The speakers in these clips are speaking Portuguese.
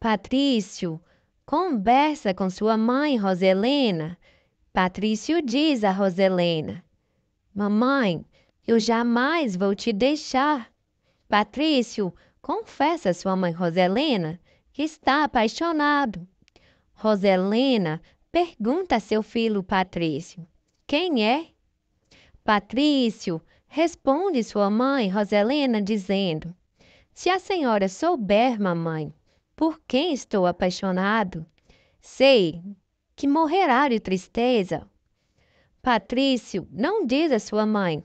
Patrício conversa com sua mãe Roselena. Patrício diz a Roselena: Mamãe, eu jamais vou te deixar. Patrício confessa a sua mãe Roselena que está apaixonado. Roselena pergunta a seu filho Patrício: Quem é? Patrício responde sua mãe Roselena dizendo: Se a senhora souber, mamãe, por quem estou apaixonado. Sei que morrerá de tristeza. Patrício não diz a sua mãe.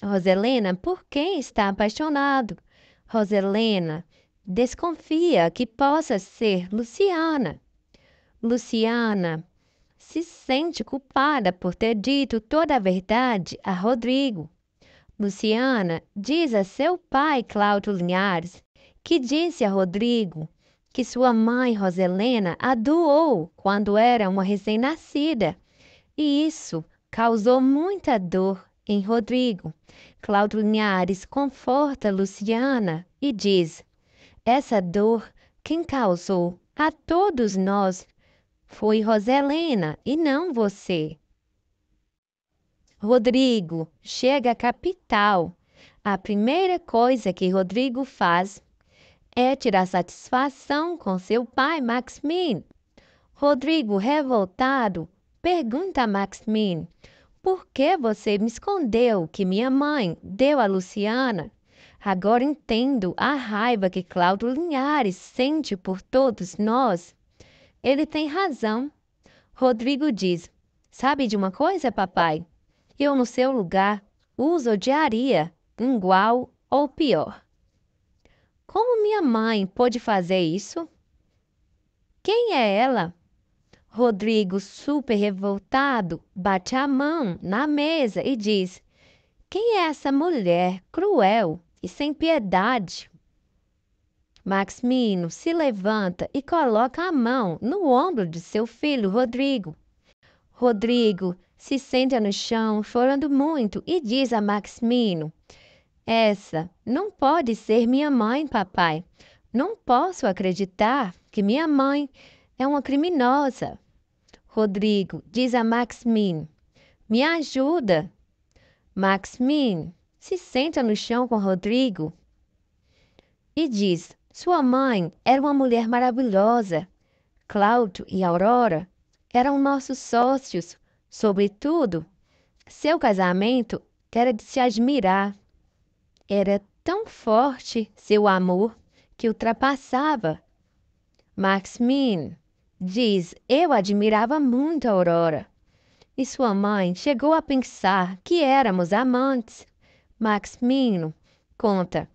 Roselena, por quem está apaixonado? Roselena desconfia que possa ser Luciana. Luciana se sente culpada por ter dito toda a verdade a Rodrigo. Luciana diz a seu pai Cláudio Linhares que disse a Rodrigo que sua mãe Roselena a doou quando era uma recém-nascida. E isso causou muita dor em Rodrigo. Cláudio Linhares conforta Luciana e diz: Essa dor quem causou a todos nós foi Roselena e não você. Rodrigo chega à capital. A primeira coisa que Rodrigo faz é tirar satisfação com seu pai, Maxmin. Rodrigo, revoltado, pergunta a Maxmin: Por que você me escondeu que minha mãe deu a Luciana? Agora entendo a raiva que Cláudio Linhares sente por todos nós. Ele tem razão. Rodrigo diz: Sabe de uma coisa, papai? Eu, no seu lugar, uso odiaria, igual ou pior. Como minha mãe pode fazer isso? Quem é ela? Rodrigo, super revoltado, bate a mão na mesa e diz: Quem é essa mulher cruel e sem piedade? Maxmino se levanta e coloca a mão no ombro de seu filho Rodrigo. Rodrigo se senta no chão chorando muito e diz a Maxmino: essa não pode ser minha mãe, papai. Não posso acreditar que minha mãe é uma criminosa. Rodrigo diz a Maxmin: Me ajuda. Maxmin se senta no chão com Rodrigo e diz: Sua mãe era uma mulher maravilhosa. Cláudio e Aurora eram nossos sócios, sobretudo. Seu casamento era de se admirar. Era tão forte seu amor que ultrapassava. Maxmin diz: Eu admirava muito a Aurora. E sua mãe chegou a pensar que éramos amantes. Maxmin conta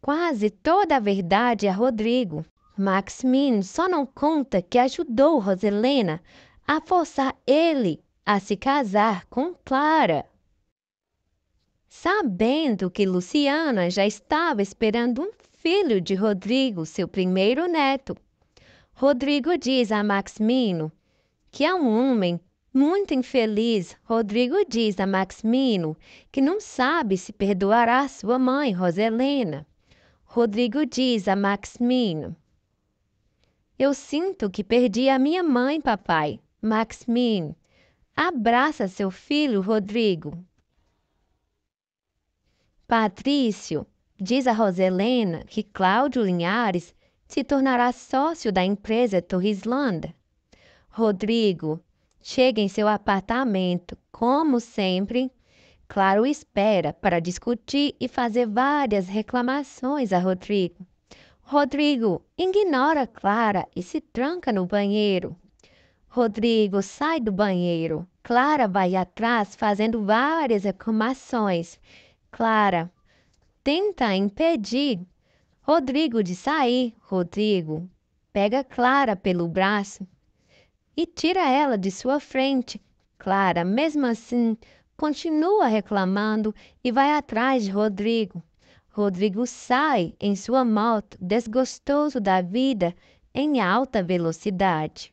quase toda a verdade a Rodrigo. Maxmin só não conta que ajudou Roselena a forçar ele a se casar com Clara sabendo que Luciana já estava esperando um filho de Rodrigo, seu primeiro neto. Rodrigo diz a Maximino que é um homem muito infeliz. Rodrigo diz a Maximino que não sabe se perdoará sua mãe, Roselena. Rodrigo diz a Maximino: Eu sinto que perdi a minha mãe, papai. Maximino abraça seu filho Rodrigo Patrício diz a Roselena que Cláudio Linhares se tornará sócio da empresa Torrislanda. Rodrigo chega em seu apartamento, como sempre. Claro espera para discutir e fazer várias reclamações a Rodrigo. Rodrigo ignora Clara e se tranca no banheiro. Rodrigo sai do banheiro. Clara vai atrás fazendo várias reclamações Clara, tenta impedir Rodrigo de sair. Rodrigo pega Clara pelo braço e tira ela de sua frente. Clara, mesmo assim, continua reclamando e vai atrás de Rodrigo. Rodrigo sai em sua moto, desgostoso da vida, em alta velocidade.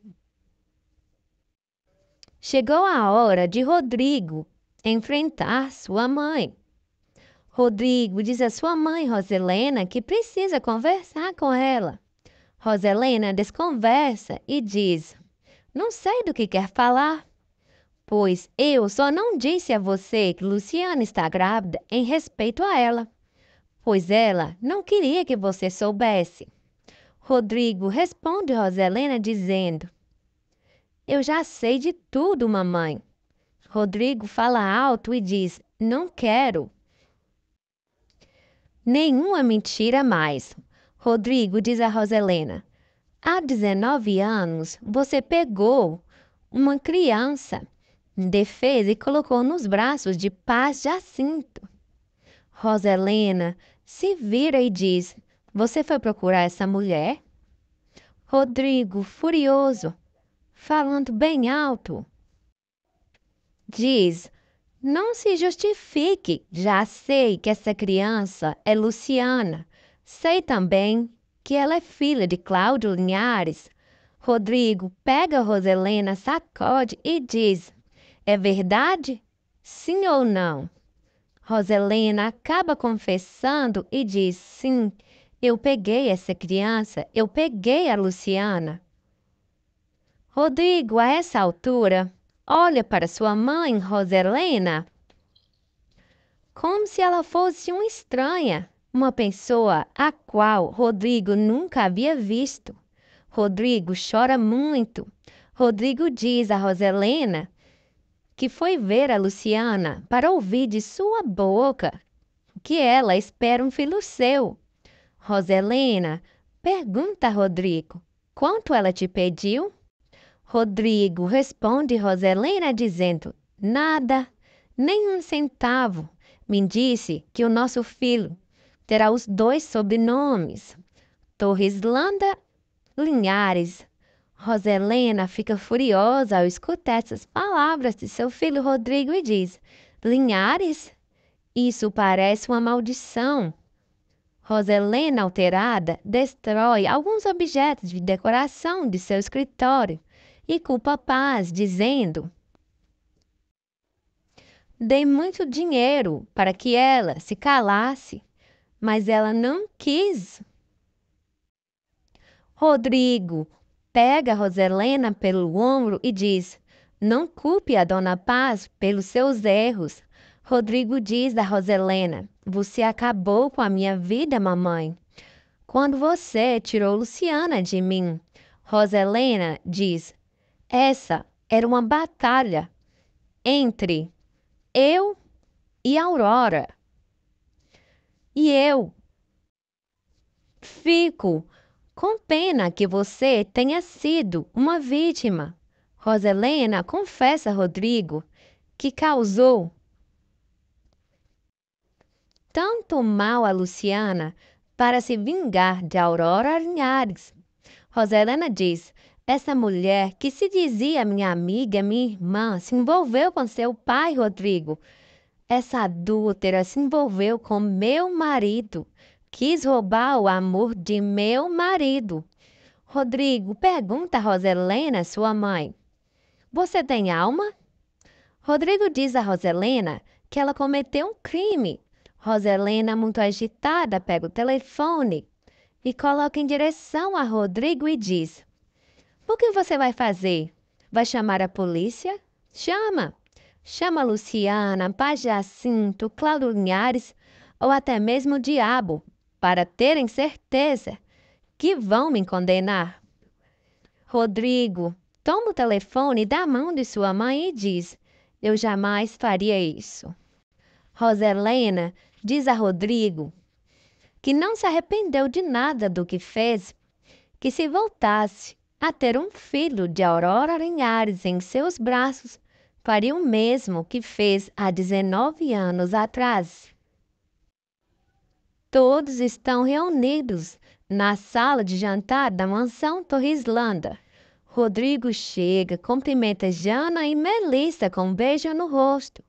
Chegou a hora de Rodrigo enfrentar sua mãe. Rodrigo diz à sua mãe, Roselena, que precisa conversar com ela. Roselena desconversa e diz: Não sei do que quer falar. Pois eu só não disse a você que Luciana está grávida em respeito a ela. Pois ela não queria que você soubesse. Rodrigo responde Roselena dizendo: Eu já sei de tudo, mamãe. Rodrigo fala alto e diz: Não quero. Nenhuma mentira mais. Rodrigo diz a Roselena: Há 19 anos você pegou uma criança, defez e colocou nos braços de Paz Jacinto. Roselena se vira e diz: Você foi procurar essa mulher? Rodrigo, furioso, falando bem alto, diz: não se justifique. Já sei que essa criança é Luciana. Sei também que ela é filha de Cláudio Linhares. Rodrigo pega Roselena, sacode e diz: É verdade? Sim ou não? Roselena acaba confessando e diz: Sim, eu peguei essa criança, eu peguei a Luciana. Rodrigo, a essa altura, olha para sua mãe, Roselena, como se ela fosse uma estranha, uma pessoa a qual Rodrigo nunca havia visto. Rodrigo chora muito. Rodrigo diz a Roselena que foi ver a Luciana para ouvir de sua boca que ela espera um filho seu. Roselena pergunta a Rodrigo quanto ela te pediu Rodrigo, responde Roselena dizendo: Nada, nem um centavo. Me disse que o nosso filho terá os dois sobrenomes, Torres Landa Linhares. Roselena fica furiosa ao escutar essas palavras de seu filho Rodrigo e diz: Linhares? Isso parece uma maldição. Roselena, alterada, destrói alguns objetos de decoração de seu escritório e culpa Paz, dizendo: Dei muito dinheiro para que ela se calasse, mas ela não quis. Rodrigo pega Roselena pelo ombro e diz: Não culpe a Dona Paz pelos seus erros. Rodrigo diz a Roselena: Você acabou com a minha vida, mamãe. Quando você tirou Luciana de mim. Roselena diz: essa era uma batalha entre eu e Aurora. E eu fico com pena que você tenha sido uma vítima. Roselena confessa a Rodrigo que causou tanto mal a Luciana para se vingar de Aurora Linhares. Roselena diz essa mulher, que se dizia minha amiga, minha irmã, se envolveu com seu pai, Rodrigo. Essa adúltera se envolveu com meu marido. Quis roubar o amor de meu marido. Rodrigo, pergunta a Roselena, sua mãe: Você tem alma? Rodrigo diz a Roselena que ela cometeu um crime. Roselena, muito agitada, pega o telefone e coloca em direção a Rodrigo e diz: o que você vai fazer? Vai chamar a polícia? Chama! Chama Luciana, Jacinto, Claudio Linhares ou até mesmo o diabo para terem certeza que vão me condenar. Rodrigo toma o telefone da mão de sua mãe e diz: Eu jamais faria isso. Roselena diz a Rodrigo que não se arrependeu de nada do que fez, que se voltasse a ter um filho de Aurora Linhares em seus braços, faria o mesmo que fez há 19 anos atrás. Todos estão reunidos na sala de jantar da mansão Torre Rodrigo chega, cumprimenta Jana e Melissa com um beijo no rosto.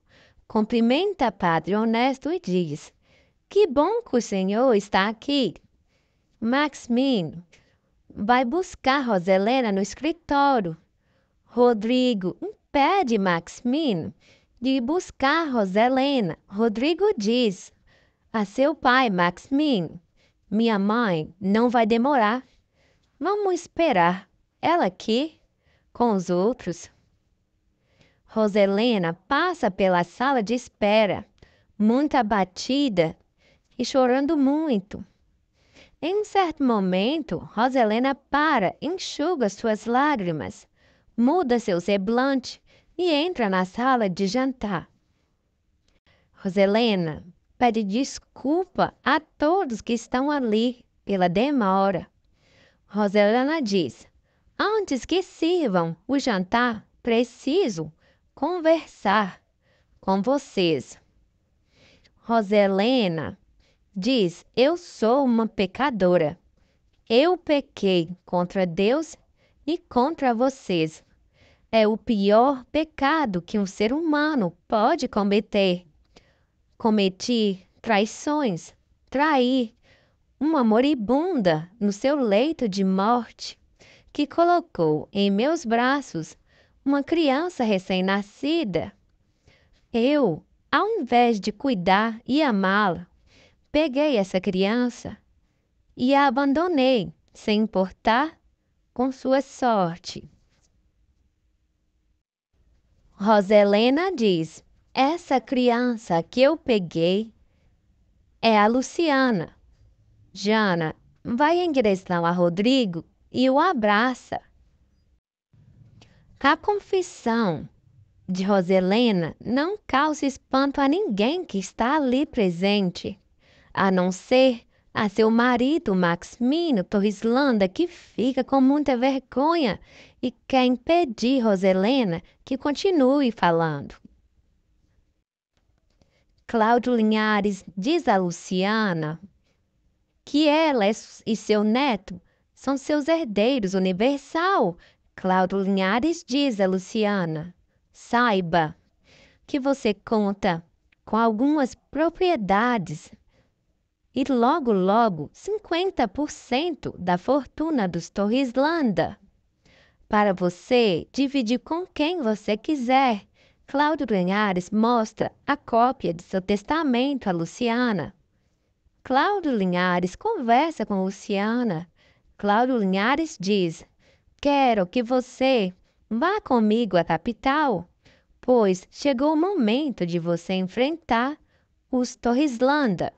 Cumprimenta Padre Honesto e diz: Que bom que o senhor está aqui. Maximino, Vai buscar Roselena no escritório. Rodrigo impede Maximino de buscar Roselena. Rodrigo diz a seu pai, Maximino: Minha mãe não vai demorar. Vamos esperar ela aqui com os outros. Roselena passa pela sala de espera, muito abatida e chorando muito. Em um certo momento, Roselena para, enxuga suas lágrimas, muda seu semblante e entra na sala de jantar. Roselena pede desculpa a todos que estão ali pela demora. Roselena diz: Antes que sirvam o jantar, preciso conversar com vocês. Roselena diz: Eu sou uma pecadora. Eu pequei contra Deus e contra vocês. É o pior pecado que um ser humano pode cometer. Cometi traições, traí uma moribunda no seu leito de morte, que colocou em meus braços uma criança recém-nascida. Eu, ao invés de cuidar e amá-la, peguei essa criança e a abandonei sem importar com sua sorte. Roselena diz: Essa criança que eu peguei é a Luciana. Jana vai em direção a Rodrigo e o abraça. A confissão de Roselena não causa espanto a ninguém que está ali presente a não ser a seu marido Maxmino Torres Landa, que fica com muita vergonha e quer impedir Roselena que continue falando. Cláudio Linhares diz a Luciana que ela e seu neto são seus herdeiros universal. Cláudio Linhares diz a Luciana: saiba que você conta com algumas propriedades e logo logo 50% da fortuna dos Torres Landa. Para você dividir com quem você quiser. Cláudio Linhares mostra a cópia de seu testamento a Luciana. Cláudio Linhares conversa com Luciana. Cláudio Linhares diz: Quero que você vá comigo à capital, pois chegou o momento de você enfrentar os Torres Landa.